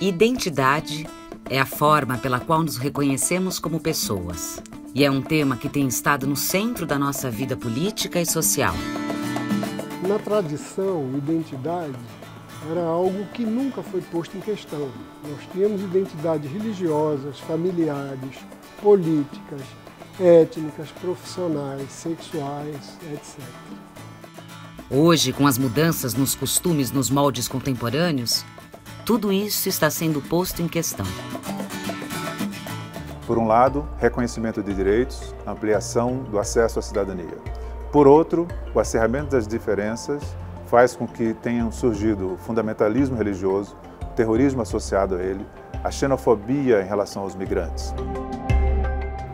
Identidade é a forma pela qual nos reconhecemos como pessoas. E é um tema que tem estado no centro da nossa vida política e social. Na tradição, identidade era algo que nunca foi posto em questão. Nós tínhamos identidades religiosas, familiares, políticas, étnicas, profissionais, sexuais, etc. Hoje, com as mudanças nos costumes nos moldes contemporâneos, tudo isso está sendo posto em questão. Por um lado, reconhecimento de direitos, ampliação do acesso à cidadania. Por outro, o acerramento das diferenças faz com que tenham surgido o fundamentalismo religioso, o terrorismo associado a ele, a xenofobia em relação aos migrantes.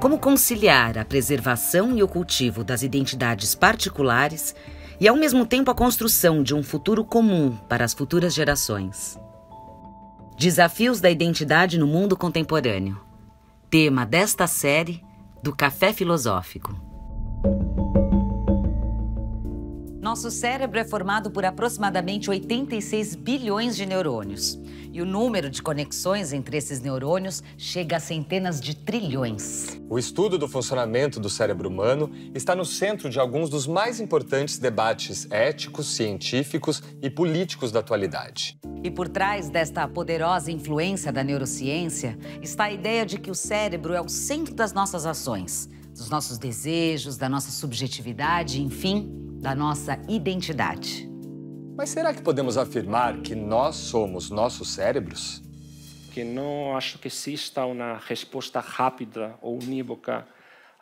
Como conciliar a preservação e o cultivo das identidades particulares e, ao mesmo tempo, a construção de um futuro comum para as futuras gerações? Desafios da Identidade no Mundo Contemporâneo. Tema desta série do Café Filosófico. nosso cérebro é formado por aproximadamente 86 bilhões de neurônios. E o número de conexões entre esses neurônios chega a centenas de trilhões. O estudo do funcionamento do cérebro humano está no centro de alguns dos mais importantes debates éticos, científicos e políticos da atualidade. E por trás desta poderosa influência da neurociência está a ideia de que o cérebro é o centro das nossas ações, dos nossos desejos, da nossa subjetividade, enfim, da nossa identidade. Mas será que podemos afirmar que nós somos nossos cérebros? Que não acho que exista uma resposta rápida ou unívoca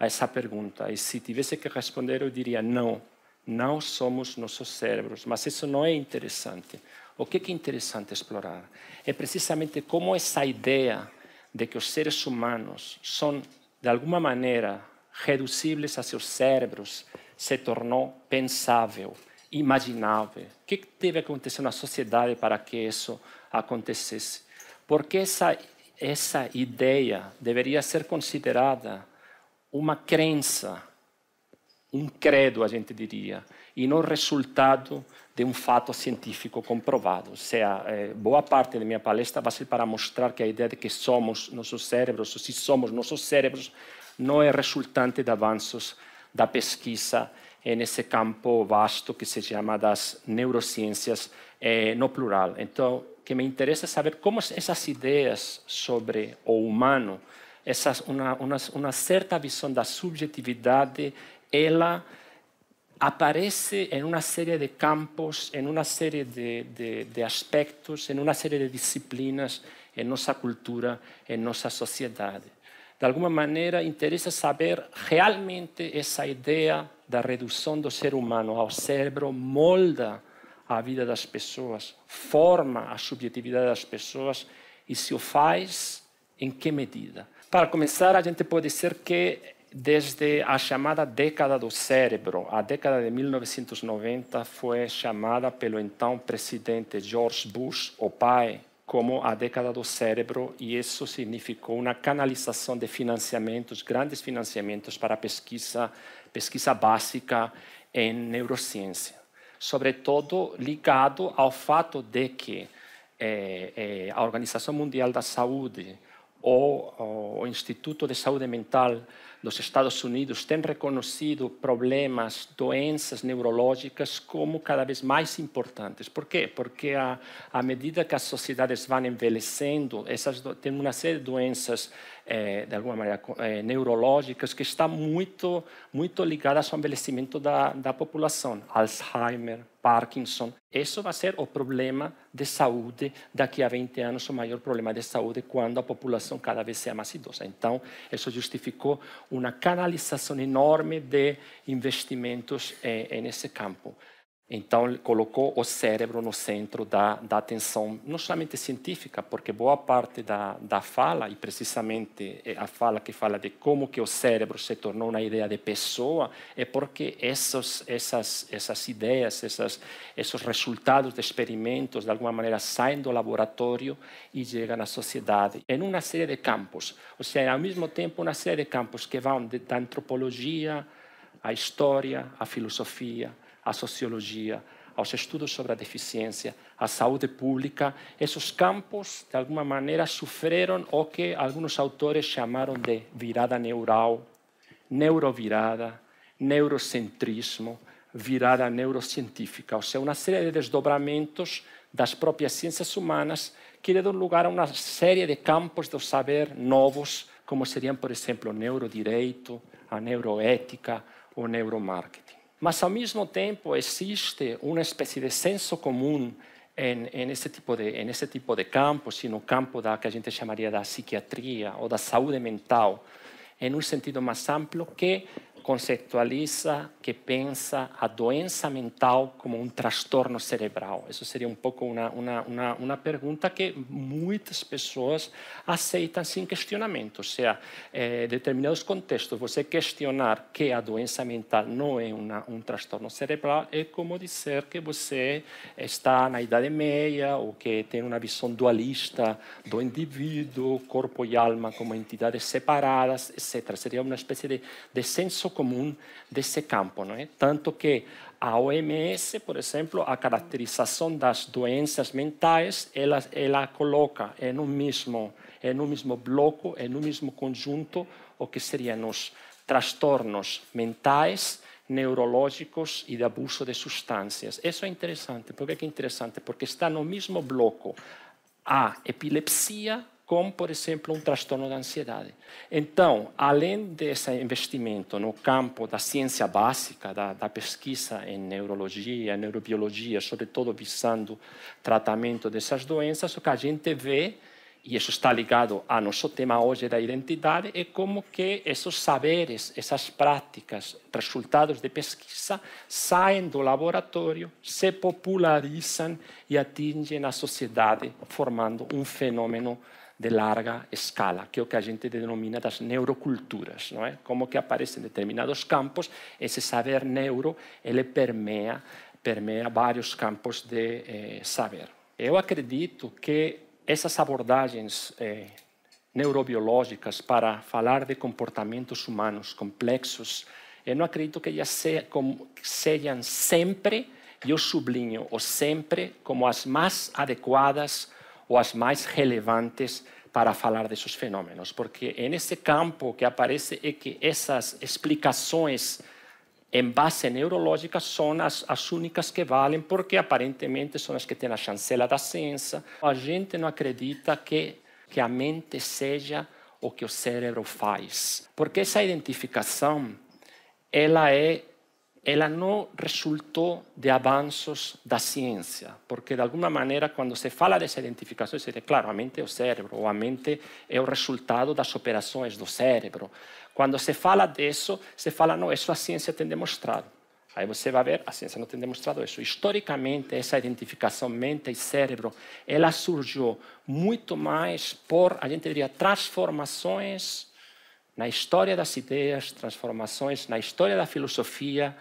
a essa pergunta. E se tivesse que responder, eu diria não. Não somos nossos cérebros, mas isso não é interessante. O que é, é interessante explorar é precisamente como essa ideia de que os seres humanos são, de alguma maneira, reduzíveis a seus cérebros se tornou pensável, imaginável. O que teve que acontecer na sociedade para que isso acontecesse? Porque essa, essa ideia deveria ser considerada uma crença, um credo, a gente diria, e não resultado de um fato científico comprovado. Ou seja, eh, boa parte da minha palestra vai ser para mostrar que a ideia de que somos nossos cérebros, ou se somos nossos cérebros, não é resultante de avanços científicos da pesquisa en ese campo vasto que se llama las neurociencias eh, no plural. Entonces, que me interesa saber cómo esas ideas sobre o humano, esas, una, cierta visión de la subjetividad, ella aparece en una serie de campos, en una serie de, de aspectos, en una serie de disciplinas en nuestra cultura, en nuestra sociedad. de alguma maneira, interessa saber realmente essa ideia da redução do ser humano ao cérebro molda a vida das pessoas, forma a subjetividade das pessoas e se o faz, em que medida? Para começar, a gente pode dizer que desde a chamada década do cérebro, a década de 1990 foi chamada pelo então presidente George Bush, o pai como a década do cérebro, e isso significou uma canalização de financiamentos, grandes financiamentos para pesquisa, pesquisa básica em neurociência, sobretudo ligado ao fato de que eh, eh, a Organização Mundial da Saúde ou, ou o Instituto de Saúde Mental dos Estados Unidos tem reconhecido problemas, doenças neurológicas como cada vez mais importantes. Por quê? Porque à medida que as sociedades vão envelhecendo, essas tem uma série de doenças é, de alguma maneira é, neurológicas que está muito muito ligadas ao envelhecimento da, da população, Alzheimer, Parkinson. Isso vai ser o problema de saúde daqui a 20 anos, o maior problema de saúde quando a população cada vez é mais idosa. Então, isso justificou uma canalização enorme de investimentos eh, nesse campo. Então, ele colocou o cérebro no centro da, da atenção, não somente científica, porque boa parte da, da fala, e precisamente é, a fala que fala de como que o cérebro se tornou uma ideia de pessoa, é porque essas, essas, essas ideias, essas, esses resultados de experimentos, de alguma maneira, saem do laboratório e chegam à sociedade, em uma série de campos. Ou seja, ao mesmo tempo, uma série de campos que vão da antropologia, à história, à filosofia, à sociologia, aos estudos sobre a deficiência, à saúde pública. Esses campos, de alguma maneira, sofreram o que alguns autores chamaram de virada neural, neurovirada, neurocentrismo, virada neurocientífica, ou seja, uma série de desdobramentos das próprias ciências humanas que lhe dão lugar a uma série de campos do saber novos, como seriam, por exemplo, o neurodireito, a neuroética, o neuromarketing. Mas al mismo tiempo existe una especie de senso común en, este tipo de, en este tipo campo, sino campo que a gente llamaría da psiquiatría o da salud mental, en un sentido más amplio que conceptualiza, que pensa a doença mental como um transtorno cerebral? Isso seria um pouco uma, uma, uma, uma pergunta que muitas pessoas aceitam sem questionamento. Ou seja, eh, em determinados contextos, você questionar que a doença mental não é uma, um transtorno cerebral é como dizer que você está na Idade Meia ou que tem uma visão dualista do indivíduo, corpo e alma como entidades separadas, etc. Seria uma espécie de, de senso comum desse campo. Não é? ¿Eh? Tanto que a OMS, por exemplo, a caracterização das doenças mentais, ela, ela coloca em um mesmo, em um mesmo bloco, em um mesmo conjunto, o que seriam os transtornos mentais, neurológicos e de abuso de substâncias. Isso é interessante. Por que é interessante? Porque está no mesmo bloco a epilepsia como, por exemplo, um transtorno da ansiedade. Então, além desse investimento no campo da ciência básica, da, da pesquisa em neurologia, neurobiologia, sobretudo visando tratamento dessas doenças, o que a gente vê, e isso está ligado ao nosso tema hoje da identidade, é como que esses saberes, essas práticas, resultados de pesquisa, saem do laboratório, se popularizam e atingem a sociedade, formando um fenômeno de larga escala, que é o que a gente denomina das neuroculturas, não é? Como que aparecem determinados campos, esse saber neuro, ele permeia, permeia vários campos de eh, saber. Eu acredito que essas abordagens eh, neurobiológicas para falar de comportamentos humanos complexos, eu não acredito que elas sejam sempre, e eu sublinho ou sempre, como as mais adequadas ou as mais relevantes para falar desses fenômenos, porque é nesse campo que aparece é que essas explicações em base neurológica são as, as únicas que valem, porque aparentemente são as que têm a chancela da ciência. A gente não acredita que, que a mente seja o que o cérebro faz, porque essa identificação ela é ela não resultou de avanços da ciência, porque de alguma maneira quando se fala dessa identificação, se diz, claro, a mente é o cérebro, ou a mente é o resultado das operações do cérebro. Quando se fala disso, se fala, não, isso a ciência tem demonstrado. Aí você vai ver, a ciência não tem demonstrado isso. Historicamente, essa identificação mente e cérebro, ela surgiu muito mais por, a gente diria, transformações na história das ideias, transformações na história da filosofia,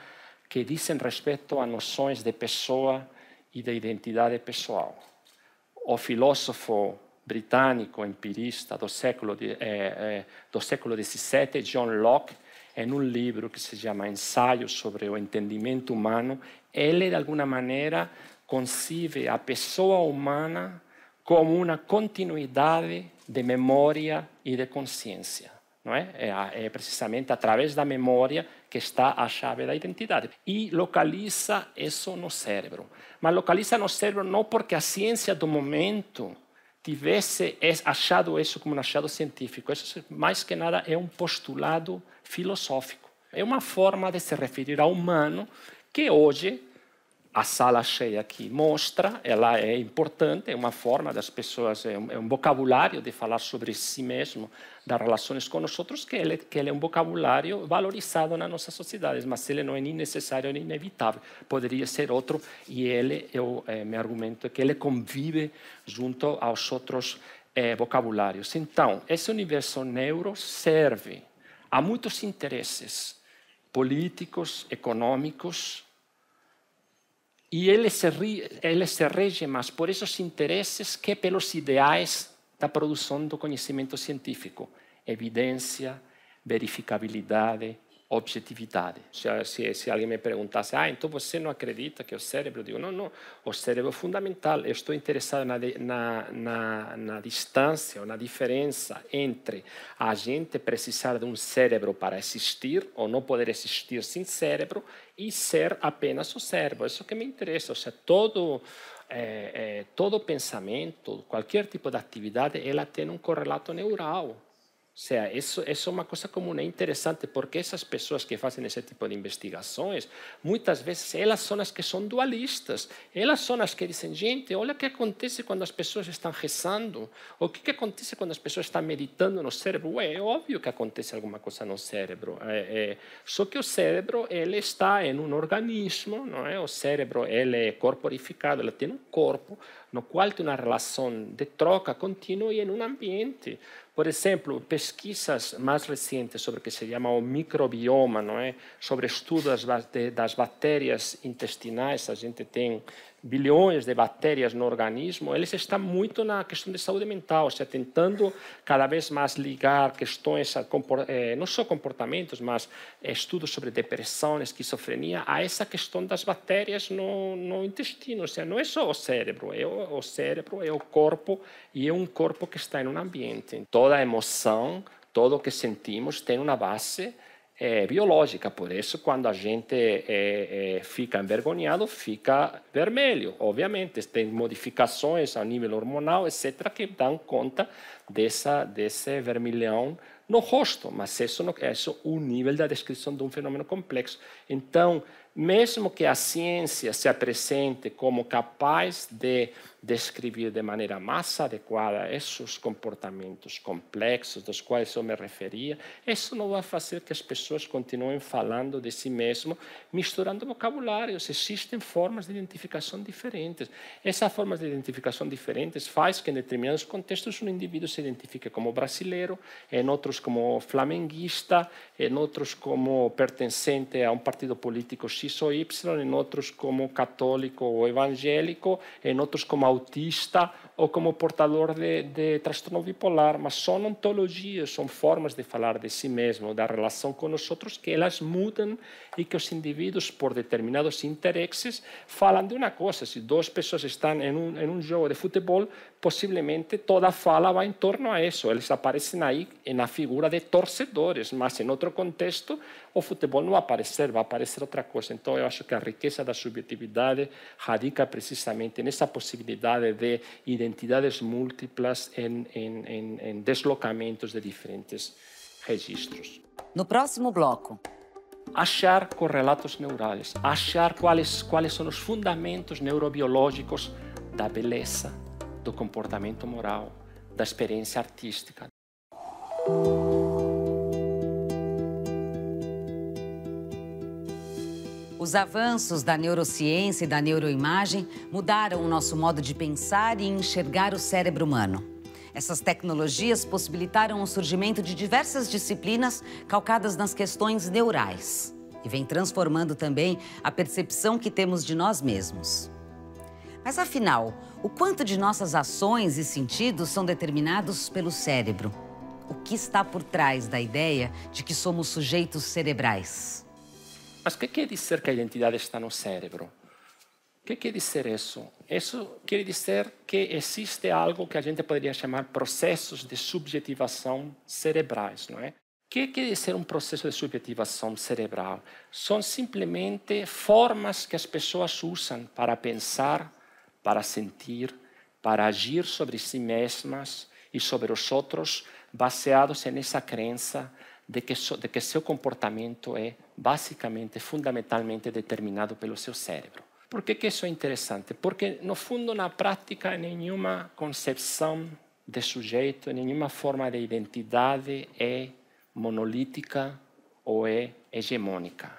que dizem respeito a noções de pessoa e de identidade pessoal. O filósofo britânico empirista do século, de, eh, eh do século XVII, John Locke, em um livro que se chama Ensaio sobre o Entendimento Humano, ele, de alguma maneira, concibe a pessoa humana como uma continuidade de memória e de consciência não é? É, é, precisamente através da memória que está a chave da identidade. E localiza isso no cérebro. Mas localiza no cérebro não porque a ciência do momento tivesse achado isso como um achado científico. Isso, mais que nada, é um postulado filosófico. É uma forma de se referir ao humano que hoje a sala cheia aqui mostra, ela é importante, é uma forma das pessoas, é um, é um vocabulário de falar sobre si mesmo, das relações com os outros, que ele, que ele é um vocabulário valorizado nas nossas sociedades, mas ele não é nem necessário nem inevitável. Poderia ser outro, e ele, eu, é, meu argumento é que ele convive junto aos outros é, vocabulários. Então, esse universo neuro serve a muitos interesses políticos, econômicos, e ele se, ele se rege mais por esses interesses que pelos ideais da produção do conhecimento científico. Evidência, verificabilidade, objetividade. Se, se, se, alguém me perguntasse, ah, então você não acredita que o cérebro? Eu digo, não, não, o cérebro é fundamental. Eu estou interessado na, na, na, na distância ou na diferença entre a gente precisar de um cérebro para existir ou não poder existir sem cérebro e ser apenas o servo. Isso que me interessa. Ou seja, todo, é, é, todo pensamento, qualquer tipo de atividade, ela tem um correlato neural. O sea, isso é uma coisa comum é interessante porque essas pessoas que fazem esse tipo de investigações muitas vezes elas são as que são dualistas, elas são as que dizem gente, olha o que acontece quando as pessoas estão rezando, o que, que acontece quando as pessoas estão meditando no cérebro Ué, é óbvio que acontece alguma coisa no cérebro é, é. só que o cérebro ele está em um organismo, não é? o cérebro ele é corporificado, ele tem um corpo no qual tem uma relação de troca continua e em um ambiente. Por exemplo, pesquisas mais recentes sobre o que se chama o microbioma, não é? sobre estudos das bactérias intestinais, a gente tem bilhões de bactérias no organismo, eles estão muito na questão de saúde mental, ou seja, tentando cada vez mais ligar questões, a, eh, não só comportamentos, mas eh, estudos sobre depressão, esquizofrenia, a essa questão das bactérias no, no intestino. Ou seja, não é só o cérebro, é o, o cérebro, é o corpo, e é um corpo que está em um ambiente. Toda emoção, tudo o que sentimos tem uma base é, biológica. Por isso, quando a gente é, fica envergonhado, fica vermelho. Obviamente, tem modificações a nível hormonal, etc., que dão conta dessa, desse vermelhão no rosto, mas isso, isso é o nível da descrição de um fenômeno complexo. Então, mesmo que a ciência se apresente como capaz de descrever de maneira mais adequada esses comportamentos complexos dos quais eu me referia, isso não vai fazer que as pessoas continuem falando de si mesmo, misturando vocabulários. Existem formas de identificação diferentes. Essas formas de identificação diferentes faz que em determinados contextos um indivíduo se identifique como brasileiro, em outros como flamenguista, em outros como pertencente a um partido político X ou Y, em outros como católico ou evangélico, em outros como autista ou como portador de, de transtorno bipolar, mas são ontologias, são formas de falar de si mesmo, da relação com os outros, que elas mudam e que os indivíduos, por determinados interesses, falam de uma coisa. Se duas pessoas estão em um, em um jogo de futebol, possivelmente toda a fala vai em torno a isso. Eles aparecem aí na figura de torcedores, mas em outro contexto, o futebol não vai aparecer, vai aparecer outra coisa. Então, eu acho que a riqueza da subjetividade radica precisamente nessa possibilidade de identificar identidades múltiplas em, em, em, em deslocamentos de diferentes registros. No próximo bloco. Achar correlatos neurais, achar quais, quais são os fundamentos neurobiológicos da beleza, do comportamento moral, da experiência artística. Os avanços da neurociência e da neuroimagem mudaram o nosso modo de pensar e enxergar o cérebro humano. Essas tecnologias possibilitaram o surgimento de diversas disciplinas calcadas nas questões neurais e vem transformando também a percepção que temos de nós mesmos. Mas afinal, o quanto de nossas ações e sentidos são determinados pelo cérebro? O que está por trás da ideia de que somos sujeitos cerebrais? Mas o que quer dizer que a identidade está no cérebro? O que quer dizer isso? Isso quer dizer que existe algo que a gente poderia chamar processos de subjetivação cerebrais, não é? O que quer dizer um processo de subjetivação cerebral? São simplesmente formas que as pessoas usam para pensar, para sentir, para agir sobre si mesmas e sobre os outros, baseados nessa crença de que, so, de que seu comportamento é basicamente, fundamentalmente determinado pelo seu cérebro. Por que, que isso é interessante? Porque, no fundo, na prática, nenhuma concepção de sujeito, nenhuma forma de identidade é monolítica ou é hegemônica.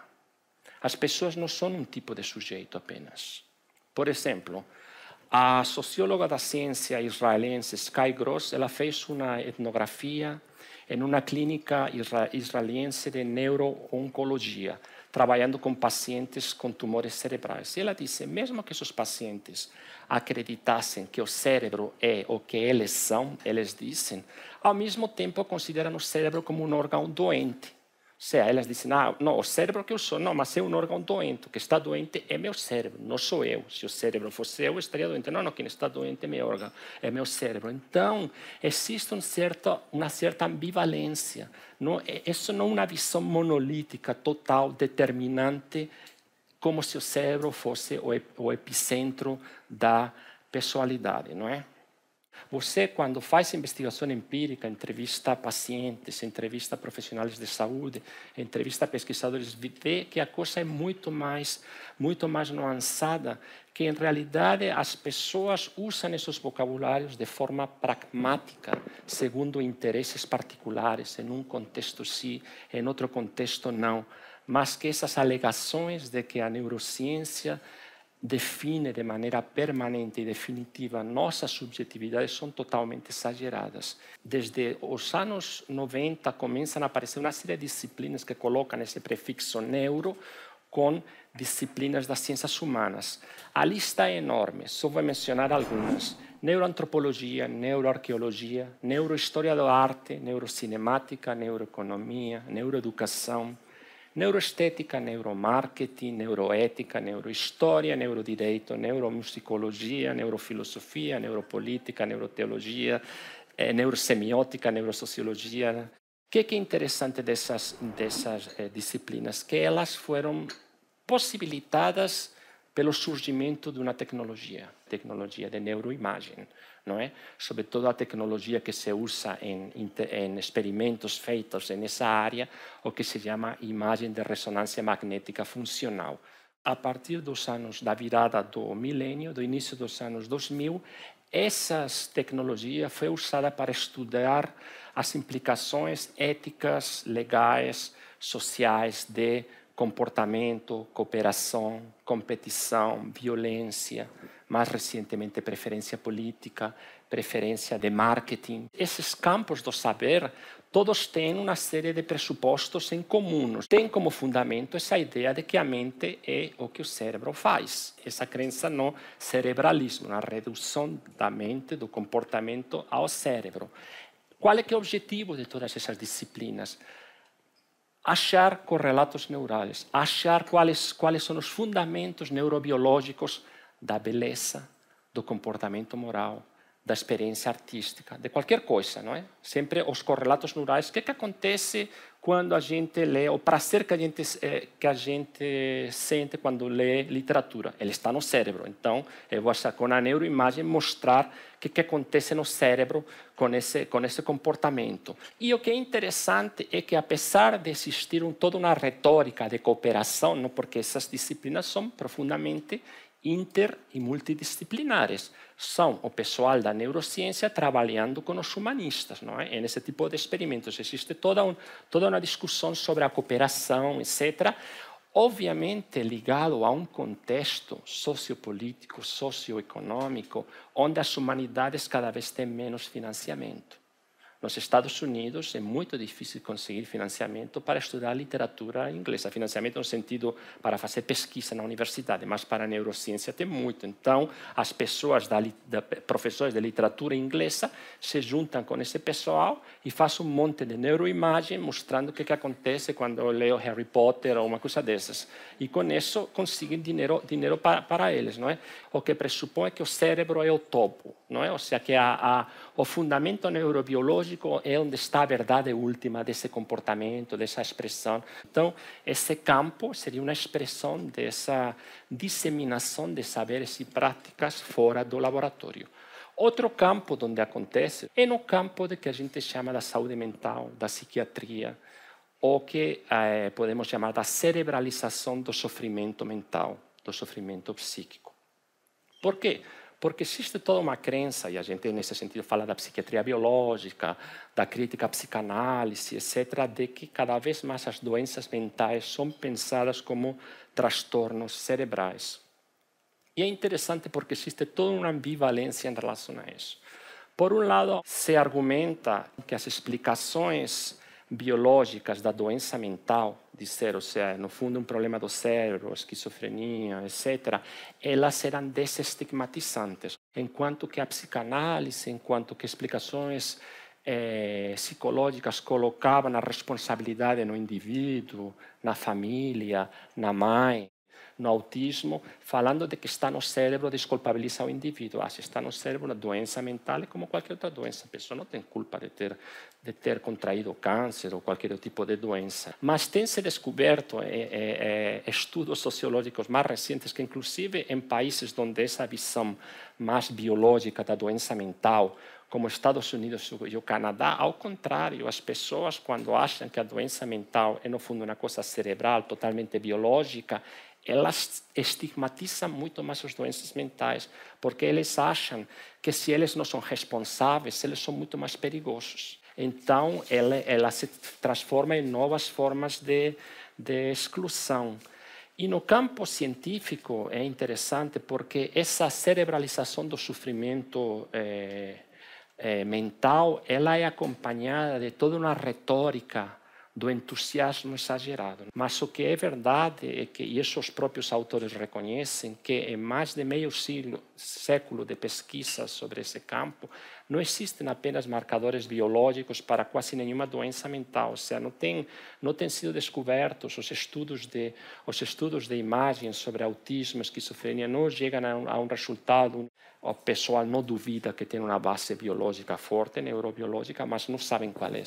As pessoas não são um tipo de sujeito apenas. Por exemplo, a socióloga da ciência israelense Sky Gross, ela fez uma etnografia em uma clínica israelense de neurooncologia, trabalhando com pacientes com tumores cerebrais. E ela disse, mesmo que esses pacientes acreditassem que o cérebro é o que eles são, eles dizem, ao mesmo tempo consideram o cérebro como um órgão doente, se elas dizem, ah, não, o cérebro que eu sou, não, mas é um órgão doente. que está doente é meu cérebro, não sou eu. Se o cérebro fosse eu, estaria doente. Não, não, quem está doente é meu órgão, é meu cérebro. Então, existe um certo, uma certa ambivalência. Não, é? É, isso não é uma visão monolítica, total, determinante, como se o cérebro fosse o epicentro da personalidade, não é? Você, quando faz investigação empírica, entrevista pacientes, entrevista profissionais de saúde, entrevista pesquisadores, vê que a coisa é muito mais, muito mais nuançada, que em realidade as pessoas usam esses vocabulários de forma pragmática, segundo interesses particulares, em um contexto sim, em outro contexto não. Mas que essas alegações de que a neurociência define de maneira permanente e definitiva nossas subjetividades são totalmente exageradas. Desde os anos 90 começam a aparecer uma série de disciplinas que colocam esse prefixo neuro com disciplinas das ciências humanas. A lista é enorme, só vou mencionar algumas. Neuroantropologia, neuroarqueologia, neurohistória da arte, neurocinemática, neuroeconomia, neuroeducação, neuroestética, neuromarketing, neuroética, neurohistória, neurodireito, neuromusicologia, neurofilosofia, neuropolítica, neuroteologia, eh, neurosemiótica, neurosociologia. O que, que é interessante dessas, dessas é, disciplinas? Que elas foram possibilitadas pelo surgimento de uma tecnologia, tecnologia de neuroimagem não é? Eh? Sobre toda a tecnologia que se usa em, em experimentos feitos nessa área, o que se chama imagem de ressonância magnética funcional. A partir dos anos da virada do milênio, do início dos anos 2000, essa tecnologia foi usada para estudar as implicações éticas, legais, sociais de comportamento, cooperação, competição, violência, mais recentemente preferência política, preferência de marketing. Esses campos do saber todos têm uma série de pressupostos em comum. Tem como fundamento essa ideia de que a mente é o que o cérebro faz. Essa crença no cerebralismo, na redução da mente, do comportamento ao cérebro. Qual é que é o objetivo de todas essas disciplinas? achar correlatos neurais, achar quais, quais são os fundamentos neurobiológicos da beleza, do comportamento moral, da experiência artística, de qualquer coisa, não é? Sempre os correlatos neurais, o que, é que acontece quando a gente lê, o prazer que a gente, eh, que a gente sente quando lê literatura. Ele está no cérebro. Então, eu vou achar com a neuroimagem mostrar o que, que acontece no cérebro com esse, com esse comportamento. E o que é interessante é que, apesar de existir um, toda uma retórica de cooperação, não, porque essas disciplinas são profundamente inter e multidisciplinares. São o pessoal da neurociência trabalhando com os humanistas. Não é? nesse tipo de experimentos existe toda, um, toda uma discussão sobre a cooperação, etc., obviamente ligado a um contexto sociopolítico, socioeconômico, onde as humanidades cada vez têm menos financiamento. Nos Estados Unidos é muito difícil conseguir financiamento para estudar literatura inglesa. Financiamento no sentido para fazer pesquisa na universidade, mas para a neurociência tem muito. Então, as pessoas, da, da, professores de literatura inglesa, se juntam com esse pessoal e fazem um monte de neuroimagem mostrando o que, que acontece quando eu leio Harry Potter ou uma coisa dessas. E com isso conseguem dinheiro, dinheiro para, para eles. Não é? O que pressupõe é que o cérebro é o topo, não é? ou seja, que a, a, o fundamento neurobiológico é onde está a verdade última desse comportamento, dessa expressão. Então, esse campo seria uma expressão dessa disseminação de saberes e práticas fora do laboratório. Outro campo onde acontece é no campo de que a gente chama da saúde mental, da psiquiatria, ou que eh, podemos chamar da cerebralização do sofrimento mental, do sofrimento psíquico. Por quê? Porque existe toda uma crença, e a gente, nesse sentido, fala da psiquiatria biológica, da crítica à psicanálise, etc., de que cada vez mais as doenças mentais são pensadas como transtornos cerebrais. E é interessante porque existe toda uma ambivalência em relação a isso. Por um lado, se argumenta que as explicações biológicas da doença mental, ser, ou seja, no fundo um problema do cérebro, esquizofrenia, etc., elas eram desestigmatizantes. Enquanto que a psicanálise, enquanto que explicações é, psicológicas colocavam a responsabilidade no indivíduo, na família, na mãe, no autismo, falando de que está no cérebro, desculpabiliza o indivíduo. Ah, se está no cérebro, uma doença mental é como qualquer outra doença. A pessoa não tem culpa de ter, de ter contraído câncer ou qualquer outro tipo de doença. Mas tem-se descoberto é, é, é, estudos sociológicos mais recentes que, inclusive, em países onde essa visão mais biológica da doença mental como Estados Unidos e o Canadá, ao contrário, as pessoas, quando acham que a doença mental é, no fundo, uma coisa cerebral, totalmente biológica, elas estigmatizam muito mais as doenças mentais, porque eles acham que se eles não são responsáveis, eles são muito mais perigosos. Então, ela, ela se transforma em novas formas de, de exclusão. E no campo científico é interessante porque essa cerebralização do sofrimento é, é, mental ela é acompanhada de toda uma retórica do entusiasmo exagerado. Mas o que é verdade é que, e isso os próprios autores reconhecem, que em mais de meio siglo, século de pesquisas sobre esse campo, não existem apenas marcadores biológicos para quase nenhuma doença mental, ou seja, não tem não tem sido descobertos os estudos de os estudos de imagens sobre autismo, esquizofrenia não chegam a um, a um resultado. O pessoal não duvida que tem uma base biológica forte, neurobiológica, mas não sabem qual é.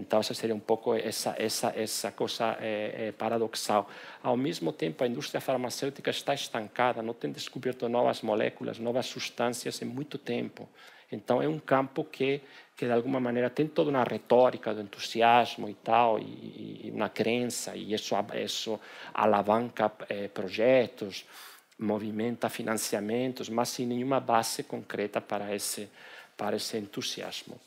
Então, essa seria um pouco essa, essa, essa coisa é, é, paradoxal. Ao mesmo tempo, a indústria farmacêutica está estancada, não tem descoberto novas moléculas, novas substâncias em muito tempo. Então, é um campo que, que de alguma maneira, tem toda uma retórica do entusiasmo e tal, e, e uma crença, e isso, isso alavanca é, projetos, movimenta financiamentos, mas sem nenhuma base concreta para esse, para esse entusiasmo.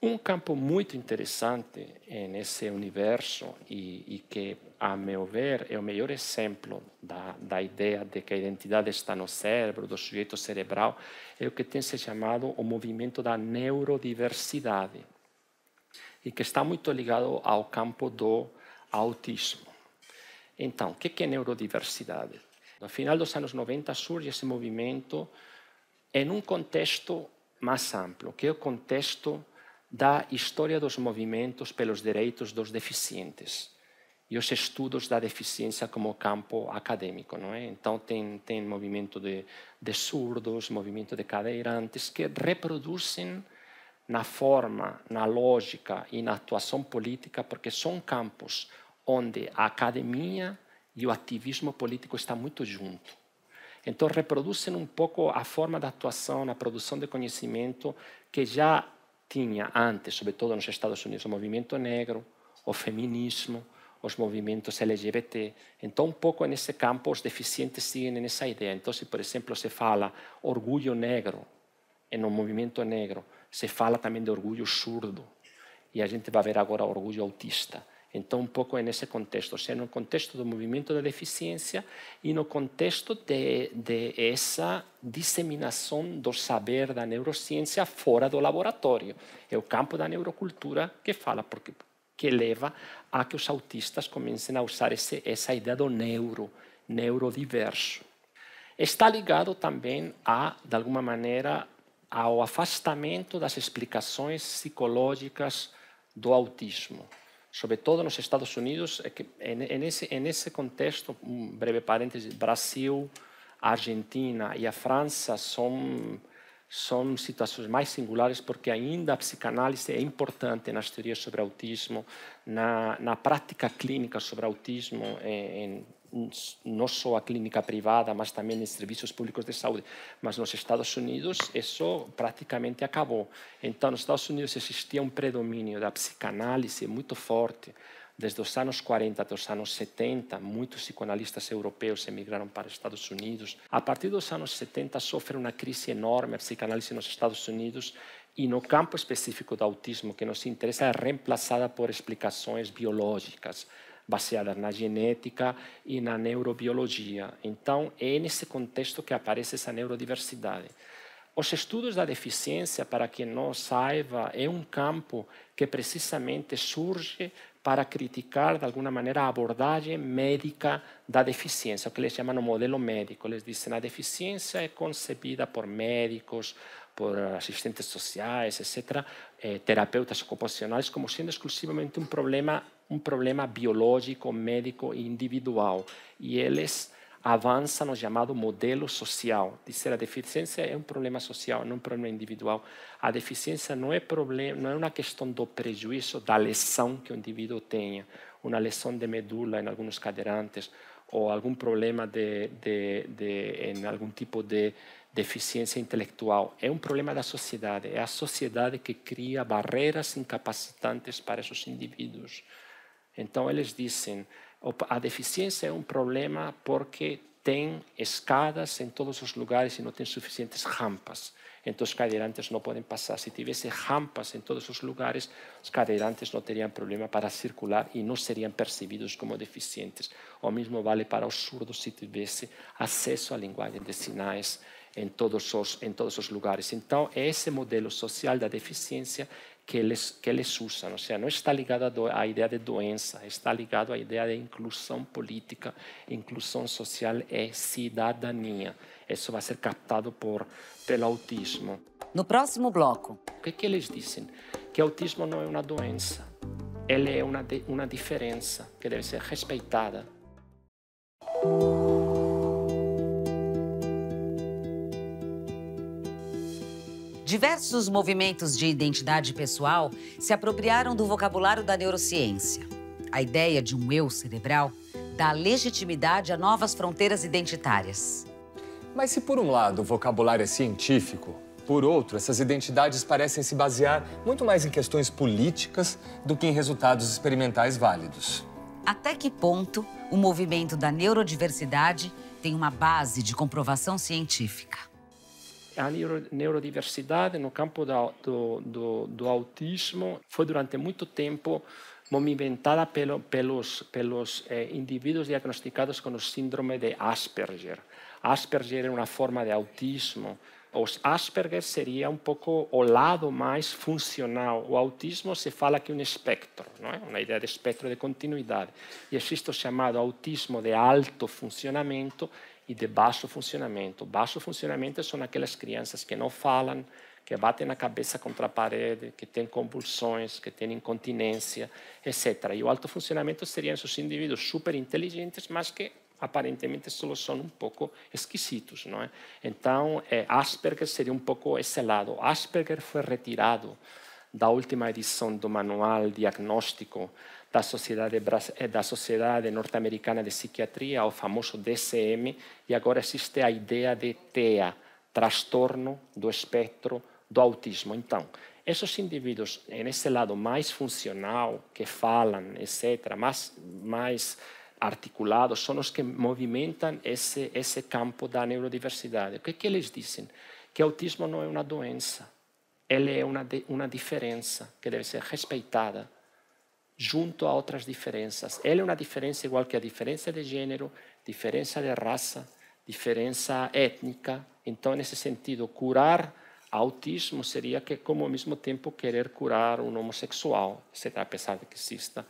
Um campo muito interessante nesse universo e, e, que, a meu ver, é o melhor exemplo da, da ideia de que a identidade está no cérebro, do sujeito cerebral, é o que tem se chamado o movimento da neurodiversidade e que está muito ligado ao campo do autismo. Então, o que é neurodiversidade? No final dos anos 90 surge esse movimento em um contexto mais amplo, que é o contexto da história dos movimentos pelos direitos dos deficientes e os estudos da deficiência como campo acadêmico, não é? Então tem tem movimento de, de surdos, movimento de cadeirantes que reproduzem na forma, na lógica e na atuação política, porque são campos onde a academia e o ativismo político estão muito juntos. Então reproduzem um pouco a forma da atuação, na produção de conhecimento que já tinha antes, sobretudo nos Estados Unidos, o movimento negro, o feminismo, os movimentos LGBT. Então, um pouco nesse campo, os deficientes seguem nessa ideia. Então, se, por exemplo, se fala orgulho negro, no movimento negro, se fala também de orgulho surdo. E a gente vai ver agora orgulho autista. Então, um pouco é nesse contexto, ou seja, no contexto do movimento da deficiência e no contexto de, de essa disseminação do saber da neurociência fora do laboratório. É o campo da neurocultura que fala, porque que leva a que os autistas comecem a usar esse, essa ideia do neuro, neurodiverso. Está ligado também a, de alguma maneira, ao afastamento das explicações psicológicas do autismo sobre todo nos Estados Unidos, é que em, esse, em esse contexto, um breve parêntese, Brasil, Argentina e a França são são situações mais singulares porque ainda a psicanálise é importante nas teorias sobre autismo, na, na prática clínica sobre autismo em, eh, não só a clínica privada, mas também em serviços públicos de saúde. Mas nos Estados Unidos isso praticamente acabou. Então, nos Estados Unidos existia um predomínio da psicanálise muito forte. Desde os anos 40 até os anos 70, muitos psicanalistas europeus emigraram para os Estados Unidos. A partir dos anos 70, sofre uma crise enorme a psicanálise nos Estados Unidos e no campo específico do autismo, que nos interessa, é reemplaçada por explicações biológicas baseada na genética e na neurobiologia. Então, é nesse contexto que aparece essa neurodiversidade. Os estudos da deficiência, para quem não saiba, é um campo que precisamente surge para criticar, de alguma maneira, a abordagem médica da deficiência, o que eles chamam de modelo médico. Eles dizem que a deficiência é concebida por médicos, por assistentes sociais, etc., eh, terapeutas ocupacionais, como sendo exclusivamente um problema um problema biológico, médico e individual. E eles avançam no chamado modelo social. Dizer a deficiência é um problema social, não um problema individual. A deficiência não é problema, não é uma questão do prejuízo, da lesão que o indivíduo tenha, uma lesão de medula em alguns cadeirantes ou algum problema de, de, de em algum tipo de deficiência intelectual. É um problema da sociedade. É a sociedade que cria barreiras incapacitantes para esses indivíduos. Entonces ellos dicen, a deficiencia es un problema porque tienen escadas en todos los lugares y no tienen suficientes rampas. Entonces cadeirantes no pueden pasar. Si tuviese rampas en todos los lugares, los cadeirantes no tendrían problema para circular y no serían percibidos como deficientes. O mismo vale para los surdos si tuviese acceso a lenguaje de sinais en todos los, lugares. Entonces, ese modelo social de deficiencia que eles, que eles usam. Ou seja, não está ligado à, do, à ideia de doença, está ligado à ideia de inclusão política, inclusão social e cidadania. Isso vai ser captado por, pelo autismo. No próximo bloco. O que, que eles dizem? Que autismo não é uma doença, ele é uma, uma diferença que deve ser respeitada. Diversos movimentos de identidade pessoal se apropriaram do vocabulário da neurociência. A ideia de um eu cerebral dá legitimidade a novas fronteiras identitárias. Mas se por um lado o vocabulário é científico, por outro, essas identidades parecem se basear muito mais em questões políticas do que em resultados experimentais válidos. Até que ponto o movimento da neurodiversidade tem uma base de comprovação científica? a neurodiversidade no campo do, do, do, autismo foi durante muito tempo movimentada pelo, pelos, pelos eh, indivíduos diagnosticados com o síndrome de Asperger. Asperger é uma forma de autismo. Os Asperger seria um pouco o lado mais funcional. O autismo se fala que é um espectro, não é? uma ideia de espectro de continuidade. E existe o chamado autismo de alto funcionamento, e de baixo funcionamento. Baixo funcionamento são aquelas crianças que não falam, que batem a cabeça contra a parede, que têm convulsões, que têm incontinência, etc. E o alto funcionamento seriam esses indivíduos super inteligentes, mas que aparentemente só são um pouco esquisitos, não é? Então, é, Asperger seria um pouco esse lado. Asperger foi retirado da última edição do manual diagnóstico da Sociedade, eh, da Sociedade Norte-Americana de Psiquiatria, o famoso DCM, e agora existe a ideia de TEA, transtorno do espectro do autismo. Então, esses indivíduos, nesse lado mais funcional, que falam, etc., mais, mais articulados, são os que movimentam esse, esse campo da neurodiversidade. O que, que eles dizem? Que autismo não é uma doença, ele é uma, uma diferença que deve ser respeitada junto a outras diferenças. Ele é uma diferença igual que a diferença de gênero, diferença de raça, diferença étnica. Então, nesse sentido, curar autismo seria que, como ao mesmo tempo, querer curar um homossexual, apesar de que exista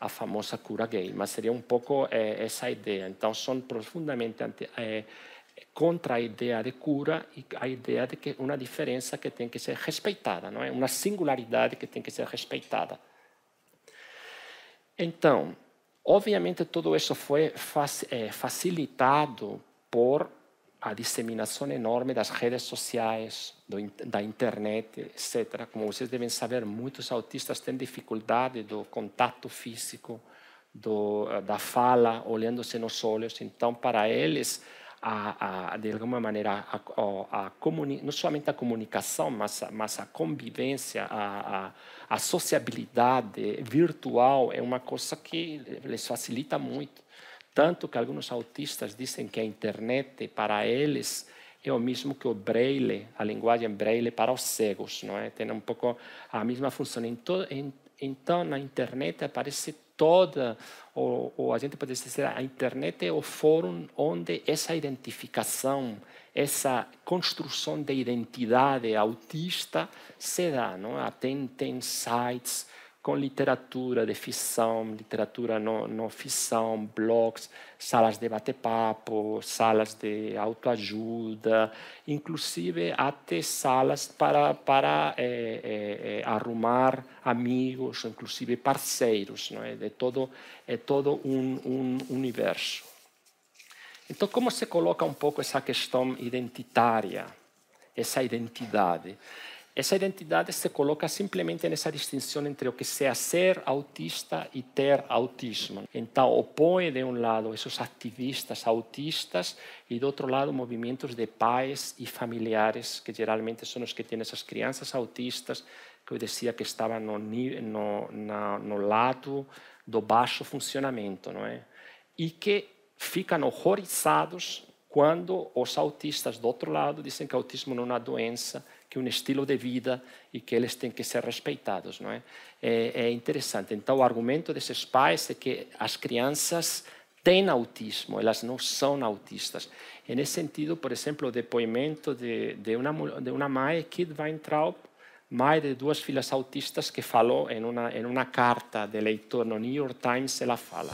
a famosa cura gay. Mas seria um pouco é, eh, essa ideia. Então, são profundamente anti, é, eh, contra a ideia de cura e a ideia de que uma diferença que tem que ser respeitada, não é? Uma singularidade que tem que ser respeitada. Então, obviamente, tudo isso foi eh, facilitado por a disseminação enorme das redes sociais, do, da internet, etc. Como vocês devem saber, muitos autistas têm dificuldade do contato físico, do, eh, da fala, olhando-se nos olhos. Então, para eles, a, a, de alguma maneira, a, a não somente a comunicação, mas, mas a convivência, a, a, sociabilidade virtual é uma coisa que lhes facilita muito. Tanto que alguns autistas dizem que a internet, para eles, é o mesmo que o braille, a linguagem braille para os cegos, não é? Tem um pouco a mesma função. Então, então na internet aparece toda, ou, ou a gente pode dizer, a internet é o fórum onde essa identificação, essa construção de identidade autista se dá. Não? Ah, tem, tem sites, com literatura de ficção, literatura não, não ficção, blogs, salas de bate-papo, salas de autoajuda, inclusive até salas para, para é, é, arrumar amigos, inclusive parceiros, não é? De todo, é todo um, um universo. Então, como se coloca um pouco essa questão identitária, essa identidade? Essa identidade se coloca simplesmente nessa distinção entre o que é ser autista e ter autismo. Então, opõe, de um lado, esses ativistas autistas e, do outro lado, movimentos de pais e familiares, que geralmente são os que têm essas crianças autistas, que eu dizia que estavam no, no, no, no lado do baixo funcionamento, não é? Eh? E que ficam horrorizados quando os autistas, do outro lado, dizem que autismo não é uma doença que um estilo de vida e que eles têm que ser respeitados, não é? É, é interessante. Então, o argumento desses pais é que as crianças têm autismo, elas não são autistas. E nesse sentido, por exemplo, o depoimento de, de, uma, de uma mãe, Kid Weintraub, mãe de duas filhas autistas, que falou em uma, em uma carta de leitor no New York Times, ela fala...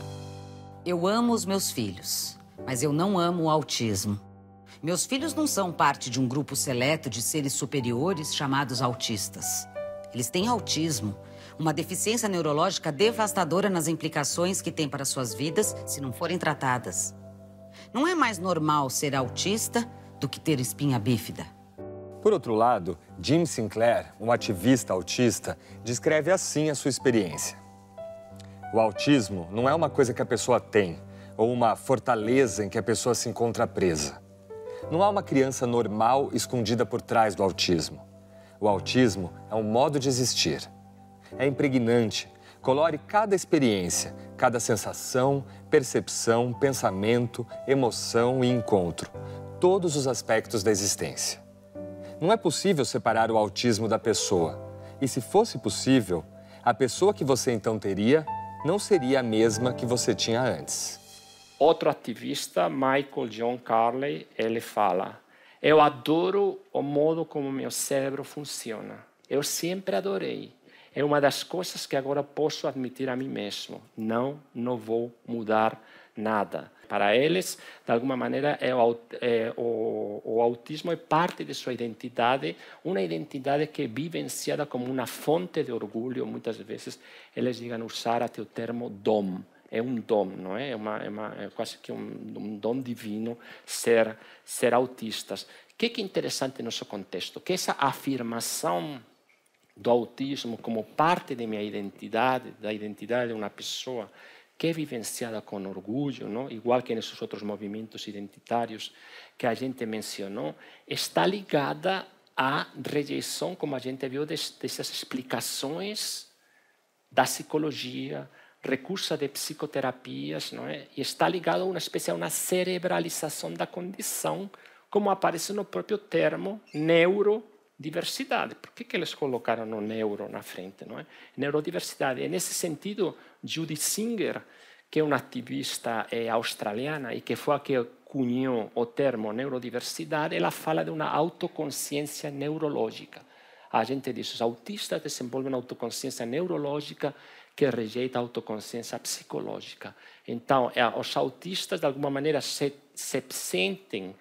Eu amo os meus filhos, mas eu não amo o autismo. Meus filhos não são parte de um grupo seleto de seres superiores chamados autistas. Eles têm autismo, uma deficiência neurológica devastadora nas implicações que tem para suas vidas se não forem tratadas. Não é mais normal ser autista do que ter espinha bífida. Por outro lado, Jim Sinclair, um ativista autista, descreve assim a sua experiência. O autismo não é uma coisa que a pessoa tem ou uma fortaleza em que a pessoa se encontra presa. Não há uma criança normal escondida por trás do autismo. O autismo é um modo de existir. É impregnante, colore cada experiência, cada sensação, percepção, pensamento, emoção e encontro, todos os aspectos da existência. Não é possível separar o autismo da pessoa. E se fosse possível, a pessoa que você então teria não seria a mesma que você tinha antes outro ativista, Michael John Carley, ele fala: Eu adoro o modo como meu cérebro funciona. Eu sempre adorei. É uma das coisas que agora posso admitir a mim mesmo. Não, não vou mudar nada. Para eles, de alguma maneira, é o, é, o, o, autismo é parte de sua identidade, uma identidade que é vivenciada como uma fonte de orgulho. Muitas vezes eles digam usar até o termo dom é um dom, não é? É, uma, é, uma, é quase que um, um dom divino ser, ser autistas. O é que é interessante no nosso contexto? Que essa afirmação do autismo como parte da minha identidade, da identidade de uma pessoa que é vivenciada com orgulho, não? igual que nesses outros movimentos identitários que a gente mencionou, está ligada à rejeição, como a gente viu, dessas explicações da psicologia, recursa de psicoterapias, não é? E está ligado a uma espécie, a uma cerebralização da condição, como aparece no próprio termo neurodiversidade. Por que, que eles colocaram o neuro na frente, não é? Neurodiversidade. É nesse sentido, Judy Singer, que é uma ativista é, australiana e que foi a que cunhou o termo neurodiversidade, ela fala de uma autoconsciência neurológica. A gente diz, os autistas desenvolvem autoconsciência neurológica que rejeita a autoconsciência psicológica. Então, é, os autistas, de alguma maneira, se, se sentem,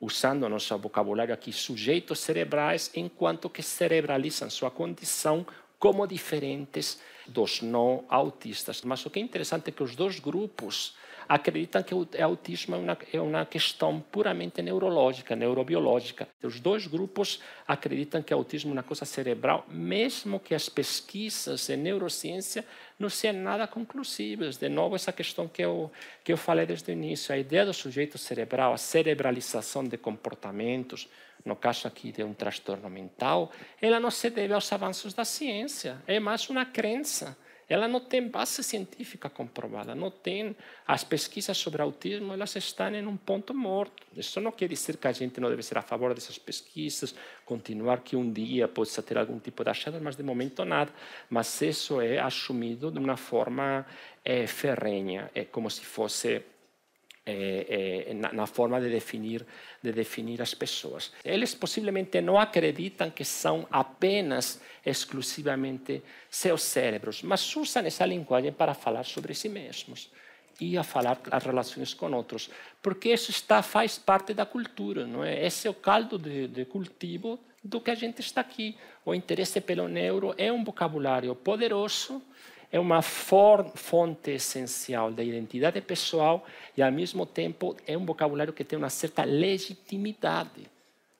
usando nosso vocabulário aqui, sujeitos cerebrais, enquanto que cerebralizam sua condição como diferentes dos não autistas. Mas o que é interessante é que os dois grupos acreditam que o autismo é uma, é uma questão puramente neurológica, neurobiológica. Os dois grupos acreditam que o autismo é uma coisa cerebral, mesmo que as pesquisas em neurociência não sejam nada conclusivas. De novo, essa questão que eu, que eu falei desde o início, a ideia do sujeito cerebral, a cerebralização de comportamentos, no caso aqui de um transtorno mental, ela não se deve aos avanços da ciência, é mais uma crença. Ela não tem base científica comprovada, não tem. As pesquisas sobre autismo elas estão em um ponto morto. Isso não quer dizer que a gente não deve ser a favor dessas pesquisas, continuar que um dia possa ter algum tipo de achado, mas de momento nada. Mas isso é assumido de uma forma é, ferrenha, é como se fosse eh, eh, na, na, forma de definir, de definir as pessoas. Eles possivelmente não acreditam que são apenas, exclusivamente, seus cérebros, mas usam essa linguagem para falar sobre si mesmos e a falar as relações com outros, porque isso está faz parte da cultura, não é? Esse é o caldo de, de cultivo do que a gente está aqui. O interesse pelo neuro é um vocabulário poderoso é uma fonte essencial da identidade pessoal e, ao mesmo tempo, é um vocabulário que tem uma certa legitimidade,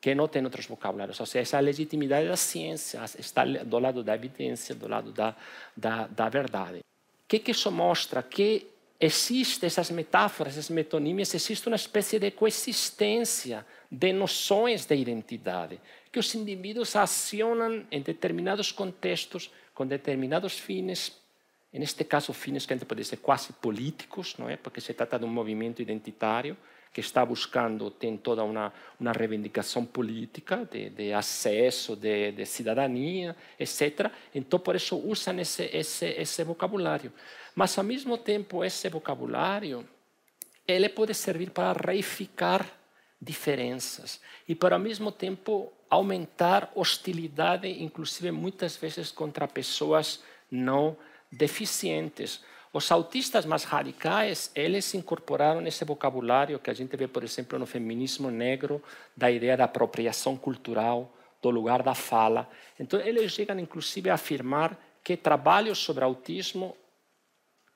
que não tem outros vocabulários. Ou seja, essa legitimidade da ciência está do lado da evidência, do lado da, da, da verdade. O que, que isso mostra? Que existem essas metáforas, essas metonímias, existe uma espécie de coexistência de noções de identidade que os indivíduos acionam em determinados contextos, com determinados fins e neste caso, fins é que a gente pode dizer quase políticos, não é? Porque se trata de um movimento identitário que está buscando, tem toda uma, uma reivindicação política de, de acesso, de, de, cidadania, etc. Então, por isso, usam esse, esse, esse vocabulário. Mas, ao mesmo tempo, esse vocabulário ele pode servir para reificar diferenças e, para, ao mesmo tempo, aumentar hostilidade, inclusive, muitas vezes, contra pessoas não deficientes. Os autistas mais radicais, eles incorporaram esse vocabulário que a gente vê, por exemplo, no feminismo negro, da ideia da apropriação cultural, do lugar da fala. Então, eles chegam, inclusive, a afirmar que trabalhos sobre autismo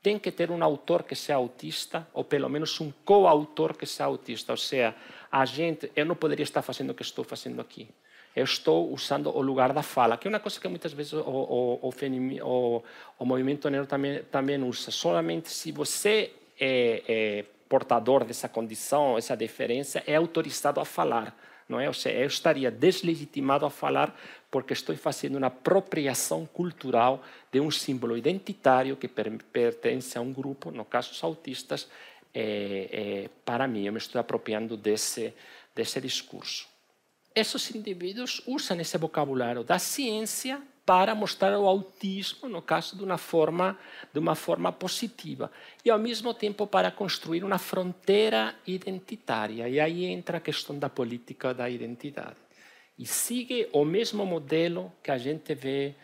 têm que ter um autor que seja autista, ou pelo menos um coautor que seja autista. Ou seja, a gente, eu não poderia estar fazendo o que estou fazendo aqui eu estou usando o lugar da fala, que é uma coisa que muitas vezes o, o, o, o movimento negro também, também usa. Solamente se você é, é portador dessa condição, essa diferença, é autorizado a falar. Não é? Ou seja, eu estaria deslegitimado a falar porque estou fazendo uma apropriação cultural de um símbolo identitário que pertence a um grupo, no caso os autistas, é, é, para mim, eu me estou apropriando desse, desse discurso esses indivíduos usam esse vocabulário da ciência para mostrar o autismo, no caso, de uma forma, de uma forma positiva. E, ao mesmo tempo, para construir uma fronteira identitária. E aí entra a questão da política da identidade. E sigue o mesmo modelo que a gente vê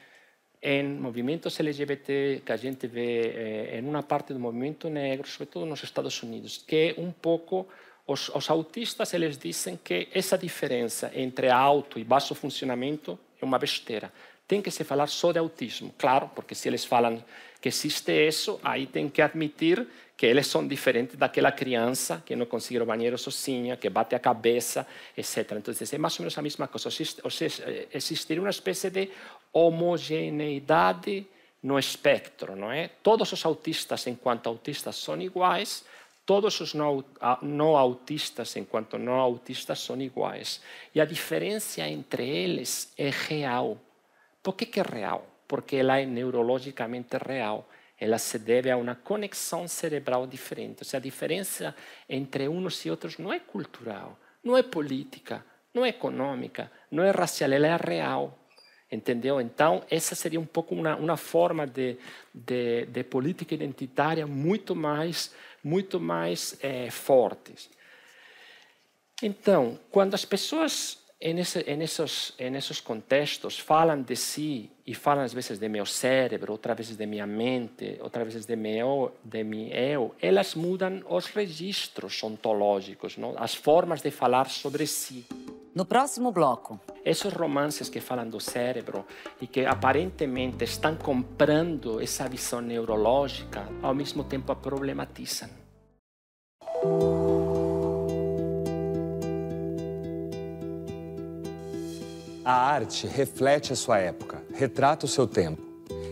em movimentos LGBT, que a gente vê eh, em uma parte do movimento negro, sobretudo nos Estados Unidos, que é um pouco os, os autistas eles dizem que essa diferença entre alto e baixo funcionamento é uma besteira. Tem que se falar só de autismo, claro, porque se eles falam que existe isso, aí tem que admitir que eles são diferentes daquela criança que não conseguiu o banheiro sozinha, que bate a cabeça, etc. Então, é mais ou menos a mesma coisa. Ou seja, existiria uma espécie de homogeneidade no espectro, não é? Todos os autistas, enquanto autistas, são iguais, Todos os não autistas, enquanto não autistas, são iguais. E a diferença entre eles é real. Por que, que é real? Porque ela é neurologicamente real. Ela se deve a uma conexão cerebral diferente. Ou seja, a diferença entre uns e outros não é cultural, não é política, não é econômica, não é racial, ela é real. Entendeu? Então, essa seria um pouco uma, uma forma de, de, de política identitária muito mais muito mais é, fortes. Então, quando as pessoas em, esses, contextos falam de si e falam às vezes de meu cérebro, outras vezes de minha mente, outras vezes de meu, de mim eu, elas mudam os registros ontológicos, não? as formas de falar sobre si no próximo bloco. Esses romances que falam do cérebro e que aparentemente estão comprando essa visão neurológica, ao mesmo tempo a problematizam. A arte reflete a sua época, retrata o seu tempo.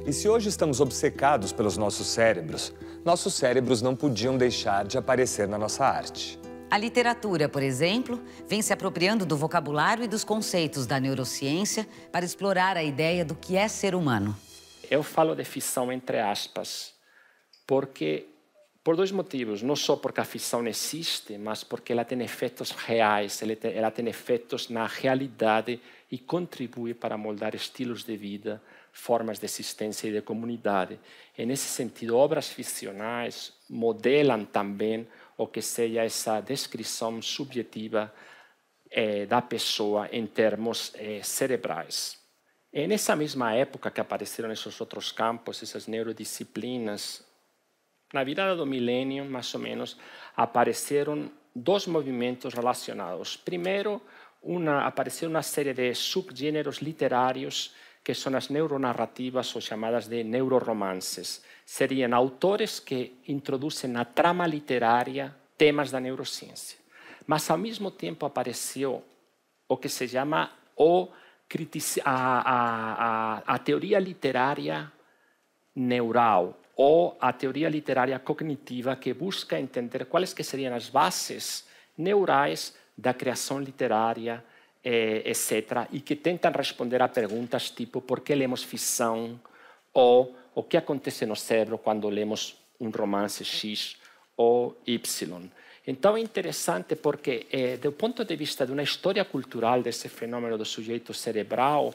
E se hoje estamos obcecados pelos nossos cérebros, nossos cérebros não podiam deixar de aparecer na nossa arte. A literatura, por exemplo, vem se apropriando do vocabulário e dos conceitos da neurociência para explorar a ideia do que é ser humano. Eu falo de ficção entre aspas, porque por dois motivos, não só porque a ficção existe, mas porque ela tem efeitos reais, ela tem efeitos na realidade e contribui para moldar estilos de vida, formas de existência e de comunidade. E nesse sentido, obras ficcionais modelam também o que sea esa descripción subjetiva eh, da pessoa en em termos eh, cerebrais. esa misma mesma época que aparecieron esos otros campos, esas neurodisciplinas. Na virada do milenio, mais o menos, aparecieron dos movimientos relacionados. Primero, uma, una serie de subgéneros literarios que son las neuronarrativas o llamadas de neuroromances seriam autores que introduzem na trama literária temas da neurociência. Mas, ao mesmo tempo, apareceu o que se chama o a, a, a teoria literária neural ou a teoria literária cognitiva que busca entender quais que seriam as bases neurais da criação literária, etc., e que tentam responder a perguntas tipo por que lemos ficção ou o que acontece no cérebro quando lemos um romance X ou Y. Então é interessante porque, é, do ponto de vista de uma história cultural desse fenômeno do sujeito cerebral,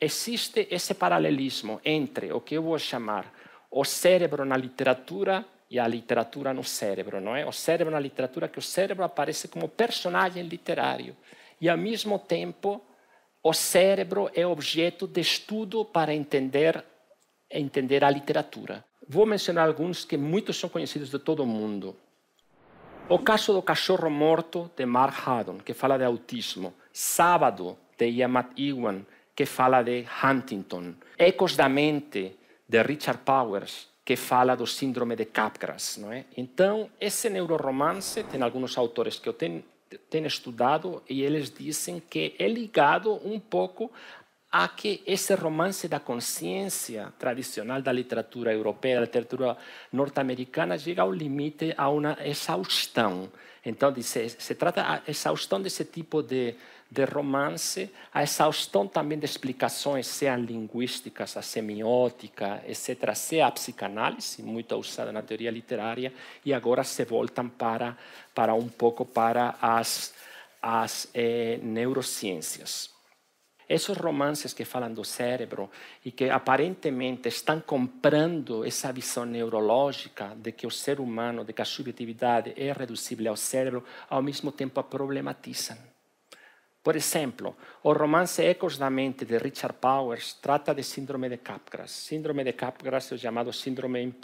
existe esse paralelismo entre o que eu vou chamar o cérebro na literatura e a literatura no cérebro, não é? O cérebro na literatura que o cérebro aparece como personagem literário e ao mesmo tempo o cérebro é objeto de estudo para entender é entender a literatura. Vou mencionar alguns que muitos são conhecidos de todo mundo. O caso do cachorro morto de Mark Haddon, que fala de autismo. Sábado, de Yamat Iwan, que fala de Huntington. Ecos da Mente, de Richard Powers, que fala do síndrome de Capgras. Não é? Então, esse neuroromance tem alguns autores que eu tenho, tenho estudado e eles dizem que é ligado um pouco a que esse romance da consciência tradicional da literatura europeia, da literatura norte-americana, chega ao limite a uma exaustão. Então, se, é, se trata a exaustão desse tipo de, de romance, a exaustão também de explicações, sejam linguísticas, a semiótica, etc., seja a psicanálise, muito usada na teoria literária, e agora se voltam para, para um pouco para as, as eh, neurociências. Esses romances que falam do cérebro e que aparentemente estão comprando essa visão neurológica de que o ser humano, de que a subjetividade é reduzível ao cérebro, ao mesmo tempo a problematizam. Por exemplo, o romance Ecos da Mente de Richard Powers trata de síndrome de Capgras. Síndrome de Capgras é chamado síndrome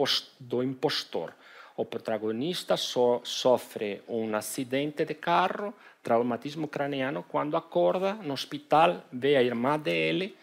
do impostor. O protagonista so sofre um acidente de carro, traumatismo craniano, quando acorda no hospital, vê a irmã dele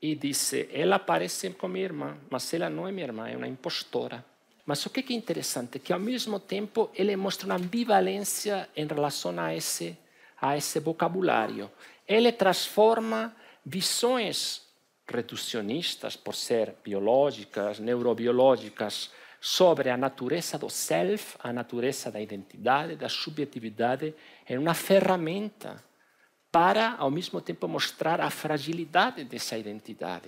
e disse: Ela parece com minha irmã, mas ela não é minha irmã, é uma impostora. Mas o oh, que é interessante? Que ao mesmo tempo ele mostra uma ambivalência em relação a esse, a esse vocabulário. Ele transforma visões reducionistas, por ser biológicas, neurobiológicas, sobre a natureza do self, a natureza da identidade, da subjetividad en una ferramenta para, ao mismo tiempo mostrar a fragilidade dessa identidad,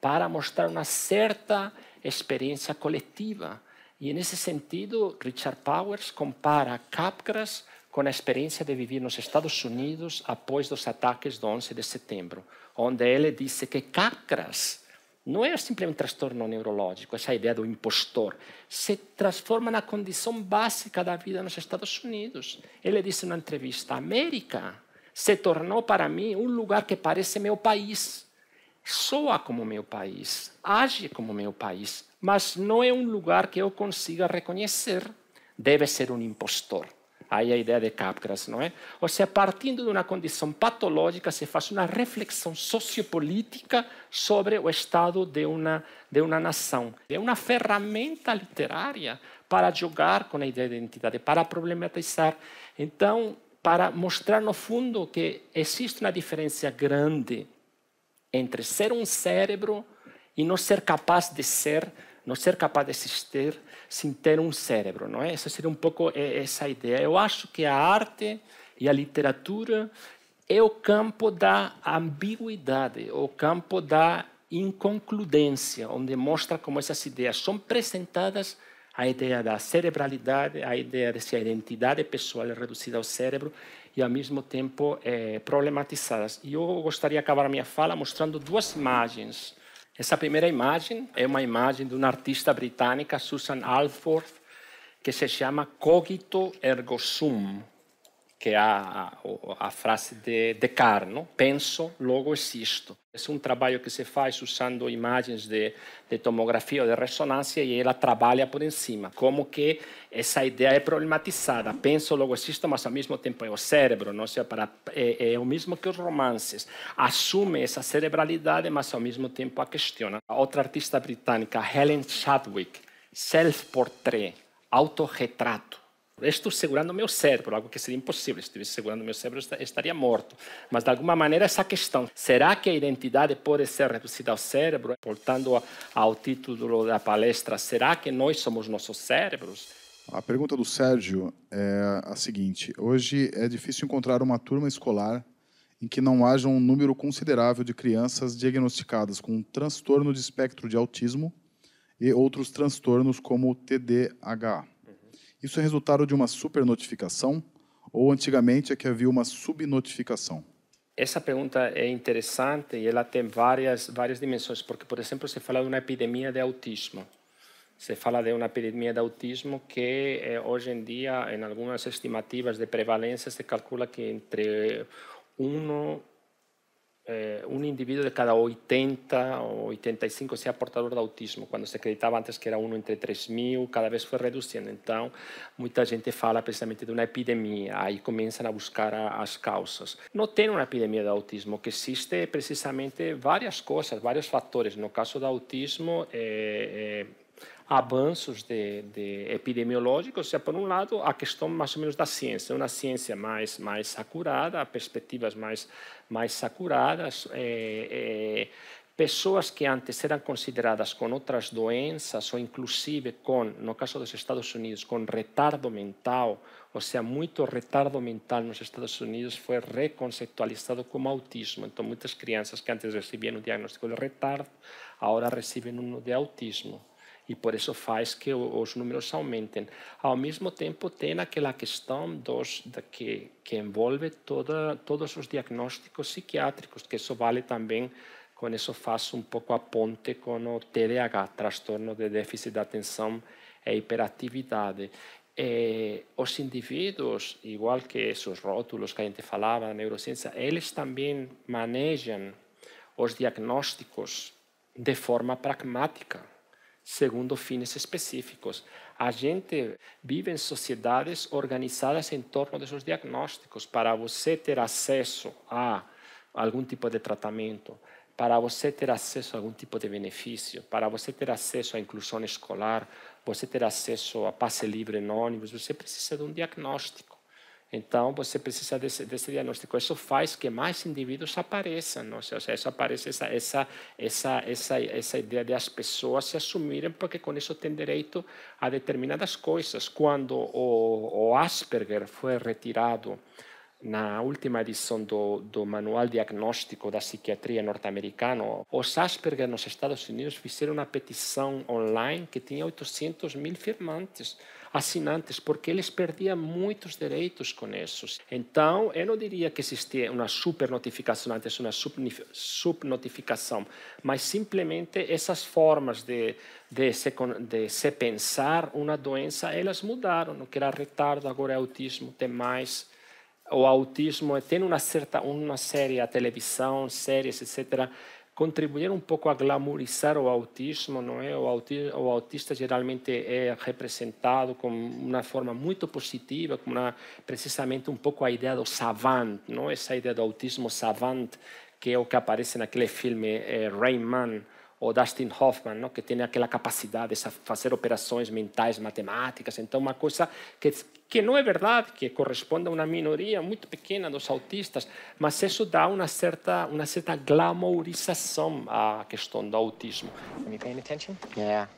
para mostrar uma certa experiência coletiva. E, nesse sentido, Richard Powers compara Capgras con a experiencia de viver nos Estados Unidos após los ataques do 11 de setembro, onde ele disse que Capgras Não é simplesmente um transtorno neurológico, essa ideia do impostor. Se transforma na condição básica da vida nos Estados Unidos. Ele disse numa entrevista: América se tornou para mim um lugar que parece meu país. Soa como meu país, age como meu país, mas não é um lugar que eu consiga reconhecer. Deve ser um impostor. Aí a ideia de Capgras, não é? Ou seja, partindo de uma condição patológica, se faz uma reflexão sociopolítica sobre o estado de uma, de uma nação. É uma ferramenta literária para jogar com a ideia de identidade, para problematizar. Então, para mostrar no fundo que existe uma diferença grande entre ser um cérebro e não ser capaz de ser, não ser capaz de existir, sem ter um cérebro, não é? Essa seria um pouco essa ideia. Eu acho que a arte e a literatura é o campo da ambiguidade, o campo da inconcludência, onde mostra como essas ideias são apresentadas a ideia da cerebralidade, a ideia de se a identidade pessoal é reduzida ao cérebro e, ao mesmo tempo, é, eh, problematizadas. E eu gostaria de acabar a minha fala mostrando duas imagens essa primeira imagem é uma imagem de uma artista britânica, Susan Alford, que se chama Cogito Ergo Sum, que é a, a, a frase de Descartes, não? penso, logo existo. é um trabalho que se faz usando imagens de, de tomografia ou de ressonância e ela trabalha por cima. Como que essa ideia é problematizada. Penso, logo existo, mas ao mesmo tempo é o cérebro, não é, para, é, é o mesmo que os romances. Assume essa cerebralidade, mas ao mesmo tempo a questiona. Outra artista britânica, Helen Chadwick, self-portrait, autorretrato Estou segurando meu cérebro, algo que seria impossível. Se estivesse segurando meu cérebro, estaria morto. Mas, de alguma maneira, essa questão: será que a identidade pode ser reduzida ao cérebro? Voltando ao título da palestra, será que nós somos nossos cérebros? A pergunta do Sérgio é a seguinte: hoje é difícil encontrar uma turma escolar em que não haja um número considerável de crianças diagnosticadas com um transtorno de espectro de autismo e outros transtornos como o TDAH. Isso é resultado de uma supernotificação ou antigamente é que havia uma subnotificação? Essa pergunta é interessante e ela tem várias várias dimensões, porque por exemplo, se fala de uma epidemia de autismo. Se fala de uma epidemia de autismo que eh, hoje em dia, em algumas estimativas de prevalência, se calcula que entre 1 eh, indivíduo de cada 80 ou 85 seja portador de autismo, quando se acreditava antes que era um entre 3 mil, cada vez foi reduzindo. Então, muita gente fala precisamente de uma epidemia, aí começam a buscar as causas. Não tem uma epidemia de autismo, que existe precisamente várias coisas, vários fatores. No caso do autismo, é, é avanços de, de epidemiológicos, seja, por um lado, a questão mais ou menos da ciência, uma ciência mais mais acurada, perspectivas mais mais acuradas, é, é, pessoas que antes eram consideradas com outras doenças ou inclusive com, no caso dos Estados Unidos, com retardo mental, ou seja, muito retardo mental nos Estados Unidos foi reconceptualizado como autismo. Então, muitas crianças que antes recebiam o diagnóstico de retardo, agora recebem um de autismo e por isso faz que os números aumentem. Ao mesmo tempo, tem aquela questão dos, que, que envolve toda, todos os diagnósticos psiquiátricos, que isso vale também, com isso faço um pouco a ponte com o TDAH, transtorno de déficit de atenção e hiperatividade. E eh, os indivíduos, igual que esses rótulos que a gente falava na neurociência, eles também manejam os diagnósticos de forma pragmática segundo fines específicos. A gente vive em sociedades organizadas em torno desses diagnósticos. Para você ter acesso a algum tipo de tratamento, para você ter acesso a algum tipo de benefício, para você ter acesso à inclusão escolar, você ter acesso a passe livre em ônibus, você precisa de um diagnóstico. Então, você precisa desse, desse diagnóstico. Isso faz que mais indivíduos apareçam. Não? Ou seja, isso aparece essa, essa, essa, essa, essa ideia de as pessoas se assumirem, porque com isso tem direito a determinadas coisas. Quando o, o Asperger foi retirado na última edição do, do Manual Diagnóstico da Psiquiatria norte-americano, os Asperger nos Estados Unidos fizeram uma petição online que tinha 800 mil firmantes assinantes, porque eles perdiam muitos direitos com isso. Então, eu não diria que existia uma supernotificação antes, uma subnotificação, mas simplesmente essas formas de, de, se, de se pensar uma doença, elas mudaram. O que era retardo, agora é autismo, tem mais o autismo tem uma certa uma série a televisão séries etc contribuir um pouco a glamourizar o autismo, não é? Eh? O autista, o autista, geralmente é representado com uma forma muito positiva, com uma, precisamente um pouco a ideia do savant, não? Essa ideia do autismo savant que é o que aparece naquele filme é, eh, Rain Man, ou Dustin Hoffman, não? que tem aquela capacidade de fazer operações mentais, matemáticas. Então, uma coisa que, que não é verdade, que corresponde a uma minoria muito pequena dos autistas, mas isso dá uma certa, uma certa glamourização à questão do autismo. Are you paying attention? Yeah.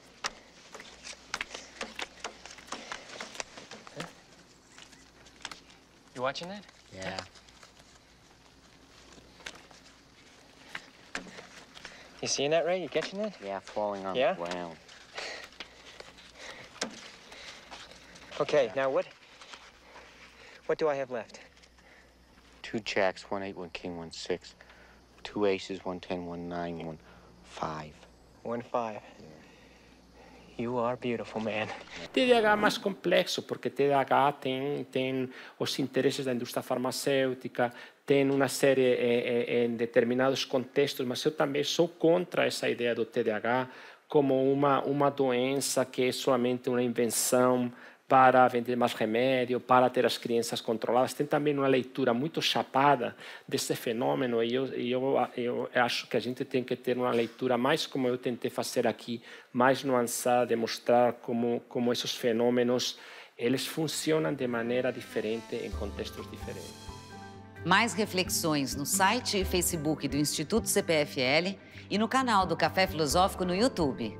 You watching that? Yeah. You seeing that, Ray? You catching it? Yeah, falling on yeah? the ground. okay, yeah. now what... What do I have left? Two jacks, one eight, one king, one six. Two aces, one ten, one nine, one five. One five. Yeah. You are beautiful, man. TDAH é mais complexo, porque TDAH tem, tem os interesses da indústria farmacêutica, tem uma série é, é, em determinados contextos, mas eu também sou contra essa ideia do TDAH como uma, uma doença que é somente uma invenção para vender mais remédio, para ter as crianças controladas. Tem também uma leitura muito chapada desse fenômeno e eu, eu, eu acho que a gente tem que ter uma leitura mais como eu tentei fazer aqui, mais nuançada, demonstrar como, como esses fenômenos eles funcionam de maneira diferente em contextos diferentes. Mais reflexões no site e Facebook do Instituto CPFL e no canal do Café Filosófico no YouTube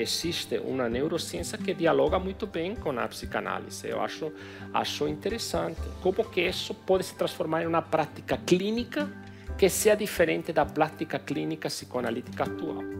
existe uma neurociência que dialoga muito bem com a psicanálise. Eu acho, acho interessante como que isso pode se transformar em uma prática clínica que seja diferente da prática clínica psicoanalítica atual.